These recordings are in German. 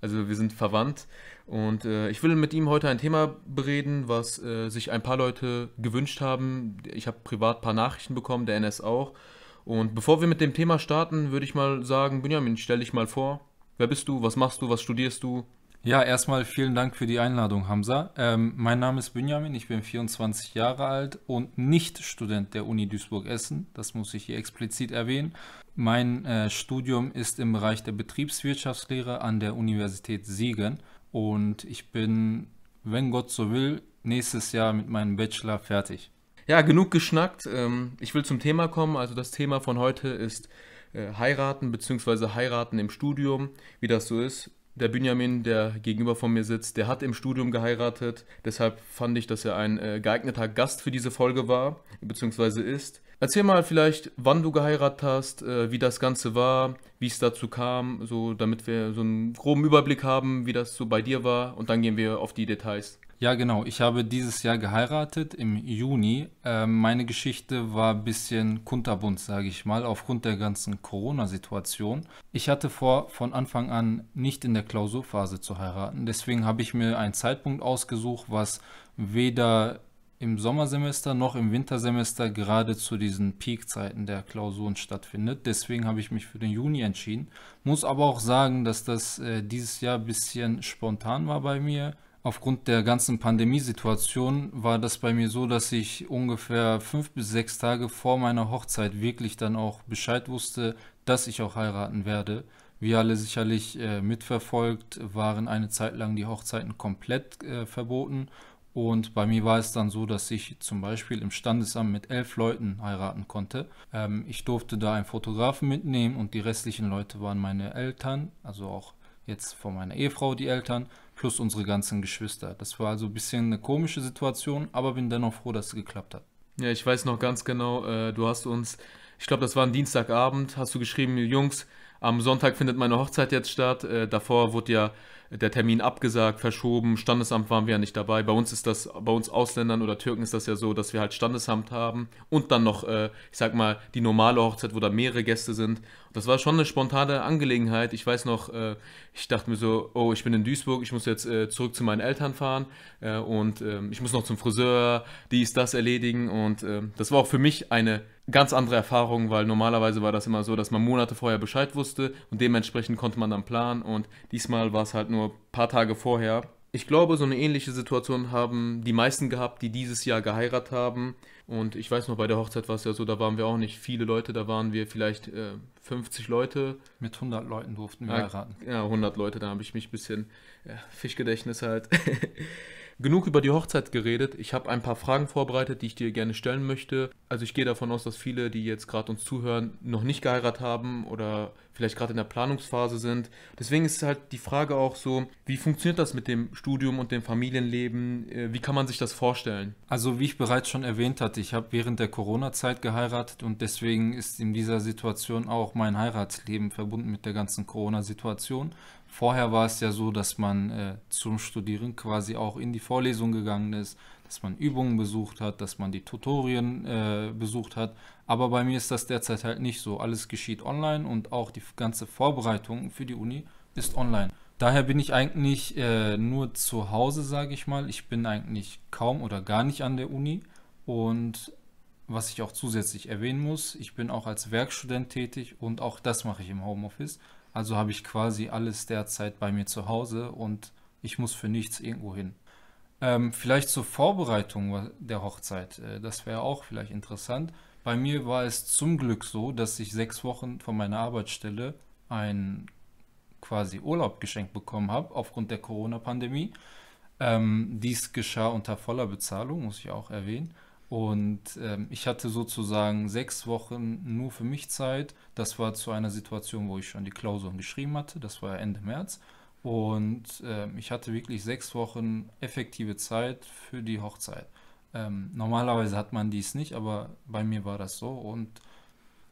Also wir sind verwandt. Und äh, ich will mit ihm heute ein Thema bereden, was äh, sich ein paar Leute gewünscht haben. Ich habe privat ein paar Nachrichten bekommen, der NS auch. Und bevor wir mit dem Thema starten, würde ich mal sagen, Benjamin, stell dich mal vor. Wer bist du? Was machst du? Was studierst du? Ja, erstmal vielen Dank für die Einladung, Hamza. Ähm, mein Name ist Benjamin, ich bin 24 Jahre alt und nicht Student der Uni Duisburg-Essen. Das muss ich hier explizit erwähnen. Mein äh, Studium ist im Bereich der Betriebswirtschaftslehre an der Universität Siegen und ich bin, wenn Gott so will, nächstes Jahr mit meinem Bachelor fertig. Ja, genug geschnackt. Ähm, ich will zum Thema kommen. Also das Thema von heute ist äh, Heiraten bzw. Heiraten im Studium, wie das so ist. Der Benjamin, der gegenüber von mir sitzt, der hat im Studium geheiratet. Deshalb fand ich, dass er ein äh, geeigneter Gast für diese Folge war bzw. ist. Erzähl mal vielleicht, wann du geheiratet hast, äh, wie das Ganze war, wie es dazu kam, so damit wir so einen groben Überblick haben, wie das so bei dir war und dann gehen wir auf die Details. Ja, genau. Ich habe dieses Jahr geheiratet im Juni. Ähm, meine Geschichte war ein bisschen kunterbunt, sage ich mal, aufgrund der ganzen Corona-Situation. Ich hatte vor, von Anfang an nicht in der Klausurphase zu heiraten. Deswegen habe ich mir einen Zeitpunkt ausgesucht, was weder im Sommersemester noch im Wintersemester gerade zu diesen Peakzeiten der Klausuren stattfindet. Deswegen habe ich mich für den Juni entschieden. Muss aber auch sagen, dass das äh, dieses Jahr ein bisschen spontan war bei mir. Aufgrund der ganzen Pandemiesituation war das bei mir so, dass ich ungefähr fünf bis sechs Tage vor meiner Hochzeit wirklich dann auch Bescheid wusste, dass ich auch heiraten werde. Wie alle sicherlich äh, mitverfolgt, waren eine Zeit lang die Hochzeiten komplett äh, verboten und bei mir war es dann so, dass ich zum Beispiel im Standesamt mit elf Leuten heiraten konnte. Ähm, ich durfte da einen Fotografen mitnehmen und die restlichen Leute waren meine Eltern, also auch jetzt von meiner Ehefrau die Eltern, plus unsere ganzen Geschwister. Das war also ein bisschen eine komische Situation, aber bin dennoch froh, dass es geklappt hat. Ja, ich weiß noch ganz genau, äh, du hast uns, ich glaube, das war ein Dienstagabend, hast du geschrieben, Jungs, am Sonntag findet meine Hochzeit jetzt statt. Äh, davor wurde ja der Termin abgesagt, verschoben, Standesamt waren wir ja nicht dabei. Bei uns ist das, bei uns Ausländern oder Türken ist das ja so, dass wir halt Standesamt haben und dann noch, äh, ich sag mal, die normale Hochzeit, wo da mehrere Gäste sind. das war schon eine spontane Angelegenheit. Ich weiß noch, äh, ich dachte mir so, oh, ich bin in Duisburg, ich muss jetzt äh, zurück zu meinen Eltern fahren äh, und ähm, ich muss noch zum Friseur, dies, das erledigen. Und ähm, das war auch für mich eine ganz andere Erfahrung, weil normalerweise war das immer so, dass man Monate vorher Bescheid wusste und dementsprechend konnte man dann planen. Und diesmal war es halt nur nur ein paar Tage vorher. Ich glaube, so eine ähnliche Situation haben die meisten gehabt, die dieses Jahr geheiratet haben. Und ich weiß noch, bei der Hochzeit war es ja so, da waren wir auch nicht viele Leute, da waren wir vielleicht äh, 50 Leute. Mit 100 Leuten durften wir ja, heiraten. Ja, 100 Leute, da habe ich mich ein bisschen, ja, Fischgedächtnis halt. Genug über die Hochzeit geredet. Ich habe ein paar Fragen vorbereitet, die ich dir gerne stellen möchte. Also ich gehe davon aus, dass viele, die jetzt gerade uns zuhören, noch nicht geheiratet haben oder vielleicht gerade in der Planungsphase sind. Deswegen ist halt die Frage auch so, wie funktioniert das mit dem Studium und dem Familienleben? Äh, wie kann man sich das vorstellen? Also wie ich bereits schon erwähnt hatte, ich habe während der Corona-Zeit geheiratet und deswegen ist in dieser Situation auch mein Heiratsleben verbunden mit der ganzen Corona-Situation. Vorher war es ja so, dass man äh, zum Studieren quasi auch in die Vorlesung gegangen ist, dass man Übungen besucht hat, dass man die Tutorien äh, besucht hat. Aber bei mir ist das derzeit halt nicht so. Alles geschieht online und auch die ganze Vorbereitung für die Uni ist online. Daher bin ich eigentlich äh, nur zu Hause, sage ich mal. Ich bin eigentlich kaum oder gar nicht an der Uni. Und was ich auch zusätzlich erwähnen muss, ich bin auch als Werkstudent tätig und auch das mache ich im Homeoffice. Also habe ich quasi alles derzeit bei mir zu Hause und ich muss für nichts irgendwo hin. Ähm, vielleicht zur Vorbereitung der Hochzeit. Äh, das wäre auch vielleicht interessant. Bei mir war es zum Glück so, dass ich sechs Wochen von meiner Arbeitsstelle ein quasi Urlaub geschenkt bekommen habe aufgrund der Corona-Pandemie. Ähm, dies geschah unter voller Bezahlung, muss ich auch erwähnen. Und ähm, ich hatte sozusagen sechs Wochen nur für mich Zeit. Das war zu einer Situation, wo ich schon die Klausuren geschrieben hatte. Das war Ende März. Und äh, ich hatte wirklich sechs Wochen effektive Zeit für die Hochzeit. Ähm, normalerweise hat man dies nicht, aber bei mir war das so. Und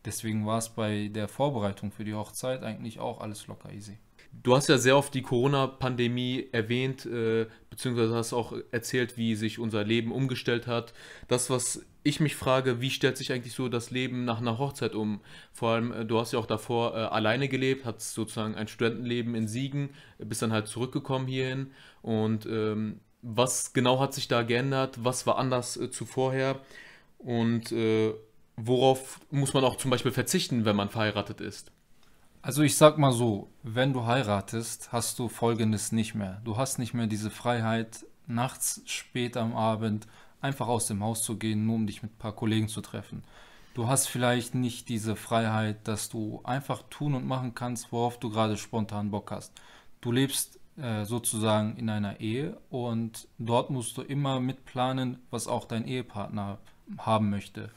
deswegen war es bei der Vorbereitung für die Hochzeit eigentlich auch alles locker easy. Du hast ja sehr oft die Corona-Pandemie erwähnt, äh, beziehungsweise hast auch erzählt, wie sich unser Leben umgestellt hat. Das, was ich mich frage, wie stellt sich eigentlich so das Leben nach einer Hochzeit um? Vor allem, äh, du hast ja auch davor äh, alleine gelebt, hast sozusagen ein Studentenleben in Siegen, bist dann halt zurückgekommen hierhin. Und ähm, was genau hat sich da geändert? Was war anders äh, zu vorher? Und äh, worauf muss man auch zum Beispiel verzichten, wenn man verheiratet ist? Also ich sag mal so, wenn du heiratest, hast du Folgendes nicht mehr. Du hast nicht mehr diese Freiheit, nachts spät am Abend einfach aus dem Haus zu gehen, nur um dich mit ein paar Kollegen zu treffen. Du hast vielleicht nicht diese Freiheit, dass du einfach tun und machen kannst, worauf du gerade spontan Bock hast. Du lebst äh, sozusagen in einer Ehe und dort musst du immer mitplanen, was auch dein Ehepartner haben möchte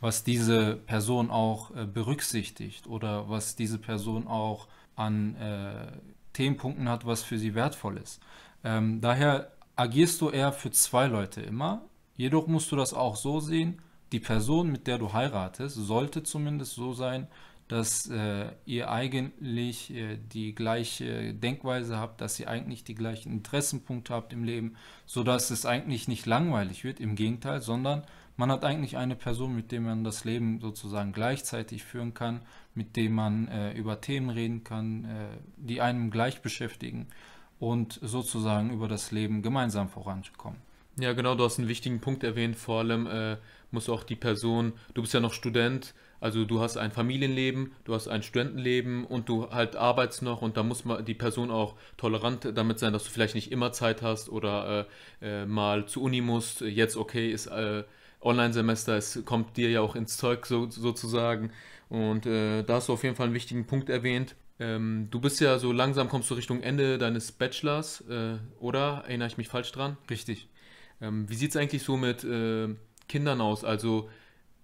was diese Person auch äh, berücksichtigt oder was diese Person auch an äh, Themenpunkten hat, was für sie wertvoll ist. Ähm, daher agierst du eher für zwei Leute immer. Jedoch musst du das auch so sehen, die Person, mit der du heiratest, sollte zumindest so sein, dass äh, ihr eigentlich äh, die gleiche Denkweise habt, dass ihr eigentlich die gleichen Interessenpunkte habt im Leben, sodass es eigentlich nicht langweilig wird, im Gegenteil, sondern man hat eigentlich eine Person, mit der man das Leben sozusagen gleichzeitig führen kann, mit dem man äh, über Themen reden kann, äh, die einem gleich beschäftigen und sozusagen über das Leben gemeinsam voranzukommen. Ja, genau, du hast einen wichtigen Punkt erwähnt. Vor allem äh, muss auch die Person, du bist ja noch Student, also du hast ein Familienleben, du hast ein Studentenleben und du halt arbeitest noch und da muss man die Person auch tolerant damit sein, dass du vielleicht nicht immer Zeit hast oder äh, äh, mal zur Uni musst. Jetzt okay ist äh, Online-Semester, es kommt dir ja auch ins Zeug so, sozusagen. Und äh, da hast du auf jeden Fall einen wichtigen Punkt erwähnt. Ähm, du bist ja so langsam, kommst du Richtung Ende deines Bachelors, äh, oder? Erinnere ich mich falsch dran? Richtig. Ähm, wie sieht es eigentlich so mit äh, Kindern aus? Also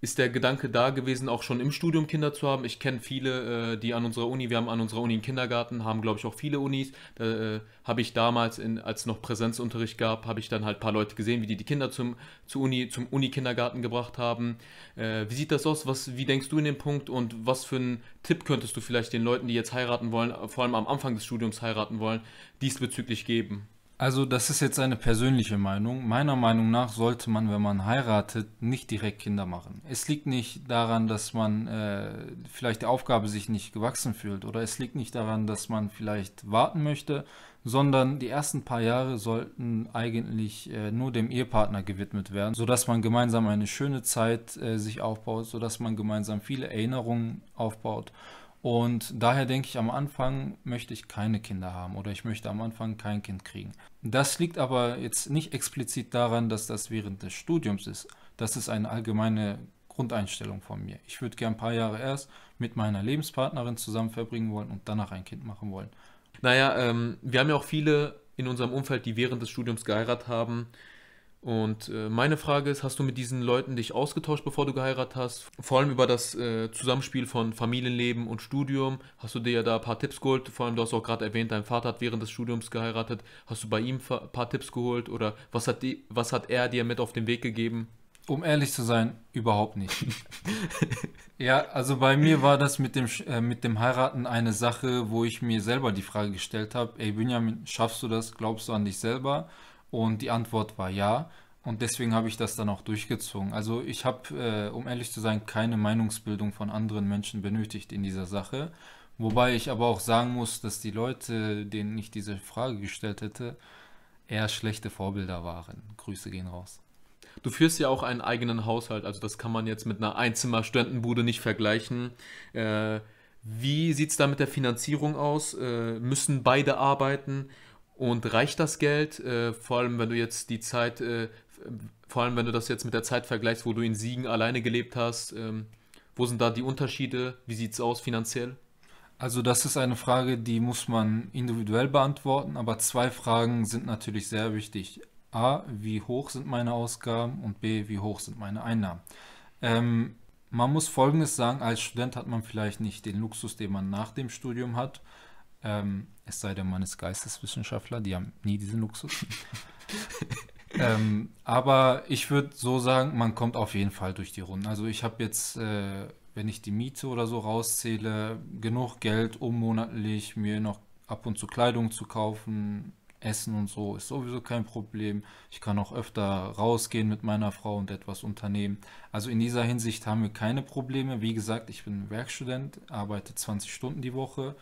ist der Gedanke da gewesen, auch schon im Studium Kinder zu haben. Ich kenne viele, äh, die an unserer Uni, wir haben an unserer Uni einen Kindergarten, haben glaube ich auch viele Unis. Da äh, habe ich damals, in, als noch Präsenzunterricht gab, habe ich dann halt ein paar Leute gesehen, wie die die Kinder zum, zur Uni, zum Uni-Kindergarten gebracht haben. Äh, wie sieht das aus? Was, wie denkst du in dem Punkt und was für einen Tipp könntest du vielleicht den Leuten, die jetzt heiraten wollen, vor allem am Anfang des Studiums heiraten wollen, diesbezüglich geben? Also das ist jetzt eine persönliche Meinung. Meiner Meinung nach sollte man, wenn man heiratet, nicht direkt Kinder machen. Es liegt nicht daran, dass man äh, vielleicht der Aufgabe sich nicht gewachsen fühlt oder es liegt nicht daran, dass man vielleicht warten möchte, sondern die ersten paar Jahre sollten eigentlich äh, nur dem Ehepartner gewidmet werden, sodass man gemeinsam eine schöne Zeit äh, sich aufbaut, sodass man gemeinsam viele Erinnerungen aufbaut und daher denke ich, am Anfang möchte ich keine Kinder haben oder ich möchte am Anfang kein Kind kriegen. Das liegt aber jetzt nicht explizit daran, dass das während des Studiums ist. Das ist eine allgemeine Grundeinstellung von mir. Ich würde gerne ein paar Jahre erst mit meiner Lebenspartnerin zusammen verbringen wollen und danach ein Kind machen wollen. Naja, ähm, wir haben ja auch viele in unserem Umfeld, die während des Studiums geheiratet haben, und äh, meine Frage ist, hast du mit diesen Leuten dich ausgetauscht, bevor du geheiratet hast? Vor allem über das äh, Zusammenspiel von Familienleben und Studium. Hast du dir ja da ein paar Tipps geholt? Vor allem, du hast auch gerade erwähnt, dein Vater hat während des Studiums geheiratet. Hast du bei ihm ein paar Tipps geholt? Oder was hat, die, was hat er dir mit auf den Weg gegeben? Um ehrlich zu sein, überhaupt nicht. ja, also bei mir war das mit dem, äh, mit dem Heiraten eine Sache, wo ich mir selber die Frage gestellt habe, ey Benjamin, schaffst du das? Glaubst du an dich selber? Und die Antwort war ja. Und deswegen habe ich das dann auch durchgezogen. Also ich habe, äh, um ehrlich zu sein, keine Meinungsbildung von anderen Menschen benötigt in dieser Sache. Wobei ich aber auch sagen muss, dass die Leute, denen ich diese Frage gestellt hätte, eher schlechte Vorbilder waren. Grüße gehen raus. Du führst ja auch einen eigenen Haushalt, also das kann man jetzt mit einer einzimmer nicht vergleichen. Äh, wie sieht es da mit der Finanzierung aus? Äh, müssen beide arbeiten? Und reicht das Geld, äh, vor allem wenn du jetzt die Zeit, äh, vor allem wenn du das jetzt mit der Zeit vergleichst, wo du in Siegen alleine gelebt hast, ähm, wo sind da die Unterschiede? Wie sieht es aus finanziell? Also das ist eine Frage, die muss man individuell beantworten, aber zwei Fragen sind natürlich sehr wichtig. A, wie hoch sind meine Ausgaben und B, wie hoch sind meine Einnahmen? Ähm, man muss Folgendes sagen, als Student hat man vielleicht nicht den Luxus, den man nach dem Studium hat. Ähm, es sei denn, man ist Geisteswissenschaftler, die haben nie diesen Luxus. ähm, aber ich würde so sagen, man kommt auf jeden Fall durch die Runden. Also ich habe jetzt, äh, wenn ich die Miete oder so rauszähle, genug Geld, um monatlich mir noch ab und zu Kleidung zu kaufen. Essen und so ist sowieso kein Problem. Ich kann auch öfter rausgehen mit meiner Frau und etwas unternehmen. Also in dieser Hinsicht haben wir keine Probleme. Wie gesagt, ich bin Werkstudent, arbeite 20 Stunden die Woche.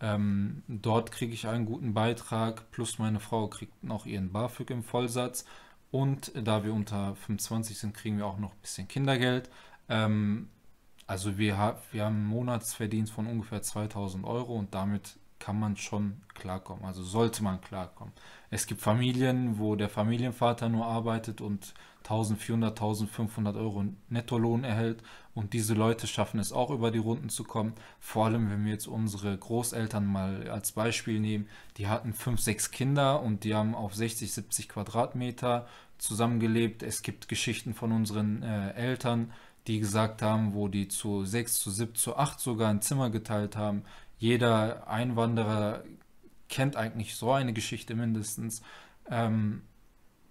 Ähm, dort kriege ich einen guten Beitrag, plus meine Frau kriegt noch ihren BAföG im Vollsatz. Und da wir unter 25 sind, kriegen wir auch noch ein bisschen Kindergeld. Ähm, also wir, ha wir haben einen Monatsverdienst von ungefähr 2000 Euro und damit kann man schon klarkommen. Also sollte man klarkommen. Es gibt Familien, wo der Familienvater nur arbeitet und 1400, 1500 Euro Nettolohn erhält und diese Leute schaffen es auch über die Runden zu kommen. Vor allem, wenn wir jetzt unsere Großeltern mal als Beispiel nehmen, die hatten fünf, sechs Kinder und die haben auf 60, 70 Quadratmeter zusammengelebt. Es gibt Geschichten von unseren äh, Eltern, die gesagt haben, wo die zu sechs, zu sieben, zu acht sogar ein Zimmer geteilt haben. Jeder Einwanderer kennt eigentlich so eine Geschichte mindestens. Ähm,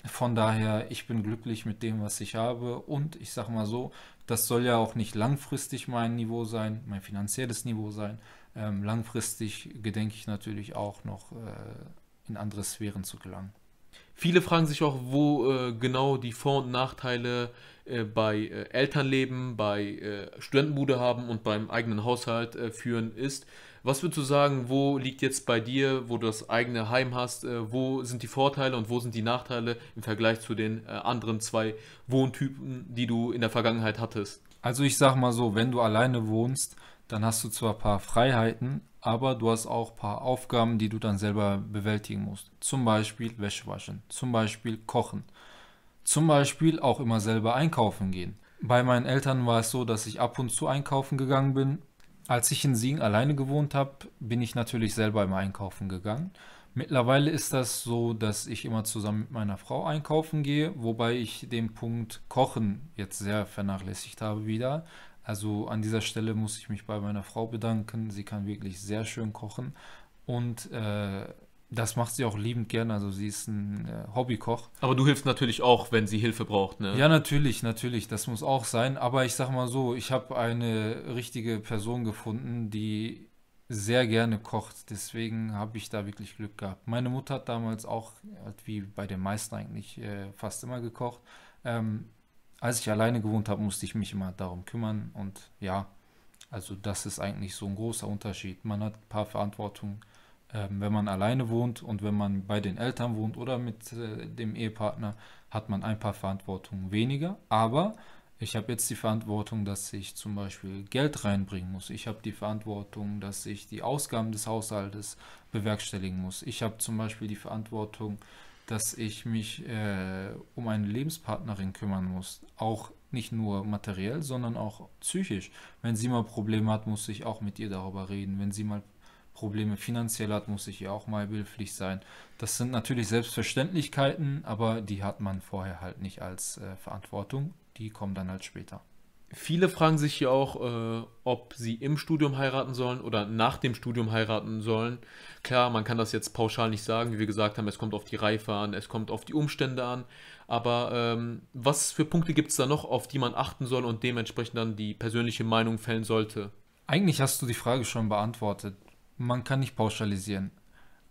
von daher, ich bin glücklich mit dem, was ich habe. Und ich sage mal so, das soll ja auch nicht langfristig mein Niveau sein, mein finanzielles Niveau sein. Ähm, langfristig gedenke ich natürlich auch noch äh, in andere Sphären zu gelangen. Viele fragen sich auch, wo äh, genau die Vor- und Nachteile äh, bei äh, Elternleben, bei äh, Studentenbude haben und beim eigenen Haushalt äh, führen ist. Was würdest du sagen, wo liegt jetzt bei dir, wo du das eigene Heim hast, äh, wo sind die Vorteile und wo sind die Nachteile im Vergleich zu den äh, anderen zwei Wohntypen, die du in der Vergangenheit hattest? Also ich sag mal so, wenn du alleine wohnst, dann hast du zwar ein paar Freiheiten, aber du hast auch ein paar Aufgaben, die du dann selber bewältigen musst. Zum Beispiel Wäsche waschen, zum Beispiel kochen, zum Beispiel auch immer selber einkaufen gehen. Bei meinen Eltern war es so, dass ich ab und zu einkaufen gegangen bin, als ich in Siegen alleine gewohnt habe, bin ich natürlich selber im einkaufen gegangen. Mittlerweile ist das so, dass ich immer zusammen mit meiner Frau einkaufen gehe, wobei ich den Punkt Kochen jetzt sehr vernachlässigt habe wieder. Also an dieser Stelle muss ich mich bei meiner Frau bedanken. Sie kann wirklich sehr schön kochen und äh, das macht sie auch liebend gern. Also sie ist ein äh, Hobbykoch. Aber du hilfst natürlich auch, wenn sie Hilfe braucht, ne? Ja, natürlich, natürlich. Das muss auch sein. Aber ich sag mal so, ich habe eine richtige Person gefunden, die sehr gerne kocht. Deswegen habe ich da wirklich Glück gehabt. Meine Mutter hat damals auch, wie bei den meisten eigentlich, äh, fast immer gekocht. Ähm, als ich alleine gewohnt habe, musste ich mich immer darum kümmern. Und ja, also das ist eigentlich so ein großer Unterschied. Man hat ein paar Verantwortungen ähm, wenn man alleine wohnt und wenn man bei den Eltern wohnt oder mit äh, dem Ehepartner, hat man ein paar Verantwortungen weniger. Aber ich habe jetzt die Verantwortung, dass ich zum Beispiel Geld reinbringen muss. Ich habe die Verantwortung, dass ich die Ausgaben des Haushaltes bewerkstelligen muss. Ich habe zum Beispiel die Verantwortung, dass ich mich äh, um eine Lebenspartnerin kümmern muss. Auch nicht nur materiell, sondern auch psychisch. Wenn sie mal Probleme hat, muss ich auch mit ihr darüber reden. Wenn sie mal Probleme finanziell hat, muss ich ihr auch mal behilflich sein. Das sind natürlich Selbstverständlichkeiten, aber die hat man vorher halt nicht als äh, Verantwortung. Die kommen dann halt später. Viele fragen sich ja auch, äh, ob sie im Studium heiraten sollen oder nach dem Studium heiraten sollen. Klar, man kann das jetzt pauschal nicht sagen, wie wir gesagt haben, es kommt auf die Reife an, es kommt auf die Umstände an. Aber ähm, was für Punkte gibt es da noch, auf die man achten soll und dementsprechend dann die persönliche Meinung fällen sollte? Eigentlich hast du die Frage schon beantwortet man kann nicht pauschalisieren.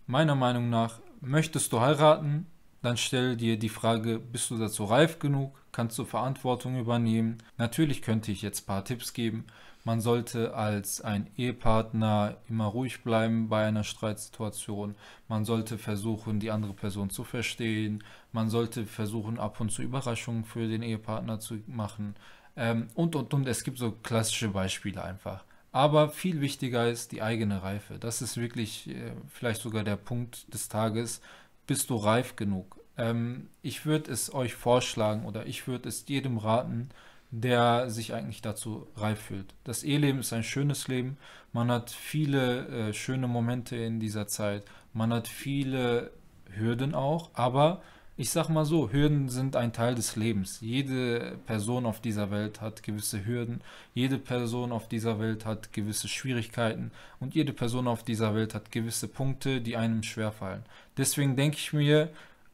Meiner Meinung nach, möchtest du heiraten, dann stell dir die Frage, bist du dazu reif genug? Kannst du Verantwortung übernehmen? Natürlich könnte ich jetzt ein paar Tipps geben. Man sollte als ein Ehepartner immer ruhig bleiben bei einer Streitsituation. Man sollte versuchen, die andere Person zu verstehen. Man sollte versuchen, ab und zu Überraschungen für den Ehepartner zu machen. Ähm, und, und, und. Es gibt so klassische Beispiele einfach. Aber viel wichtiger ist die eigene Reife. Das ist wirklich äh, vielleicht sogar der Punkt des Tages. Bist du reif genug? Ähm, ich würde es euch vorschlagen oder ich würde es jedem raten, der sich eigentlich dazu reif fühlt. Das Eheleben ist ein schönes Leben. Man hat viele äh, schöne Momente in dieser Zeit. Man hat viele Hürden auch, aber ich sag mal so, Hürden sind ein Teil des Lebens. Jede Person auf dieser Welt hat gewisse Hürden, jede Person auf dieser Welt hat gewisse Schwierigkeiten und jede Person auf dieser Welt hat gewisse Punkte, die einem schwerfallen. Deswegen denke ich mir,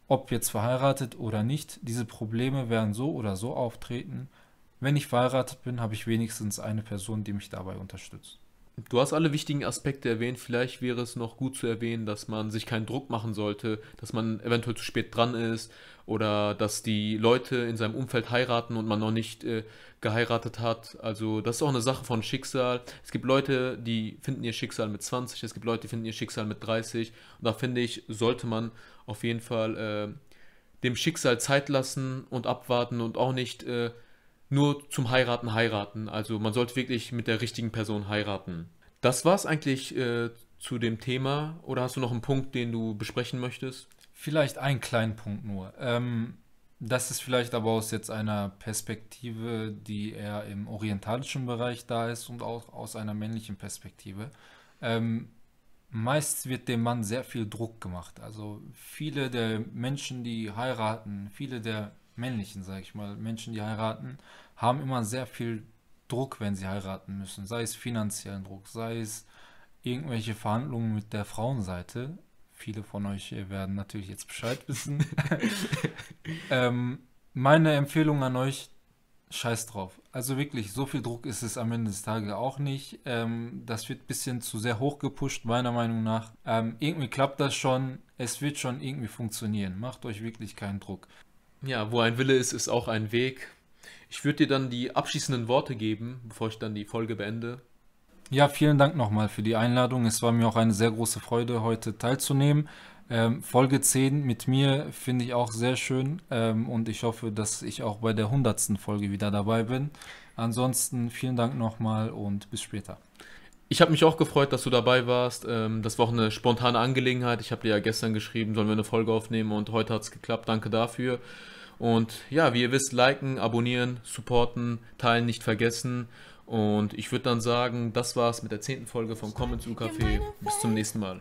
ob jetzt verheiratet oder nicht, diese Probleme werden so oder so auftreten. Wenn ich verheiratet bin, habe ich wenigstens eine Person, die mich dabei unterstützt. Du hast alle wichtigen Aspekte erwähnt. Vielleicht wäre es noch gut zu erwähnen, dass man sich keinen Druck machen sollte, dass man eventuell zu spät dran ist oder dass die Leute in seinem Umfeld heiraten und man noch nicht äh, geheiratet hat. Also das ist auch eine Sache von Schicksal. Es gibt Leute, die finden ihr Schicksal mit 20, es gibt Leute, die finden ihr Schicksal mit 30. Und da finde ich, sollte man auf jeden Fall äh, dem Schicksal Zeit lassen und abwarten und auch nicht... Äh, nur zum Heiraten heiraten. Also man sollte wirklich mit der richtigen Person heiraten. Das war es eigentlich äh, zu dem Thema. Oder hast du noch einen Punkt, den du besprechen möchtest? Vielleicht einen kleinen Punkt nur. Ähm, das ist vielleicht aber aus jetzt einer Perspektive, die eher im orientalischen Bereich da ist und auch aus einer männlichen Perspektive. Ähm, meist wird dem Mann sehr viel Druck gemacht. Also viele der Menschen, die heiraten, viele der männlichen, sage ich mal, Menschen, die heiraten, haben immer sehr viel Druck, wenn sie heiraten müssen. Sei es finanziellen Druck, sei es irgendwelche Verhandlungen mit der Frauenseite. Viele von euch werden natürlich jetzt Bescheid wissen. ähm, meine Empfehlung an euch, scheiß drauf. Also wirklich, so viel Druck ist es am Ende des Tages auch nicht. Ähm, das wird ein bisschen zu sehr hoch gepusht, meiner Meinung nach. Ähm, irgendwie klappt das schon. Es wird schon irgendwie funktionieren. Macht euch wirklich keinen Druck. Ja, wo ein Wille ist, ist auch ein Weg. Ich würde dir dann die abschließenden Worte geben, bevor ich dann die Folge beende. Ja, vielen Dank nochmal für die Einladung. Es war mir auch eine sehr große Freude, heute teilzunehmen. Ähm, Folge 10 mit mir finde ich auch sehr schön ähm, und ich hoffe, dass ich auch bei der 100. Folge wieder dabei bin. Ansonsten vielen Dank nochmal und bis später. Ich habe mich auch gefreut, dass du dabei warst. Ähm, das war auch eine spontane Angelegenheit. Ich habe dir ja gestern geschrieben, sollen wir eine Folge aufnehmen und heute hat es geklappt. Danke dafür. Und ja, wie ihr wisst, liken, abonnieren, supporten, teilen nicht vergessen. Und ich würde dann sagen, das war's mit der zehnten Folge von Comments Zoo Café. Bis zum nächsten Mal.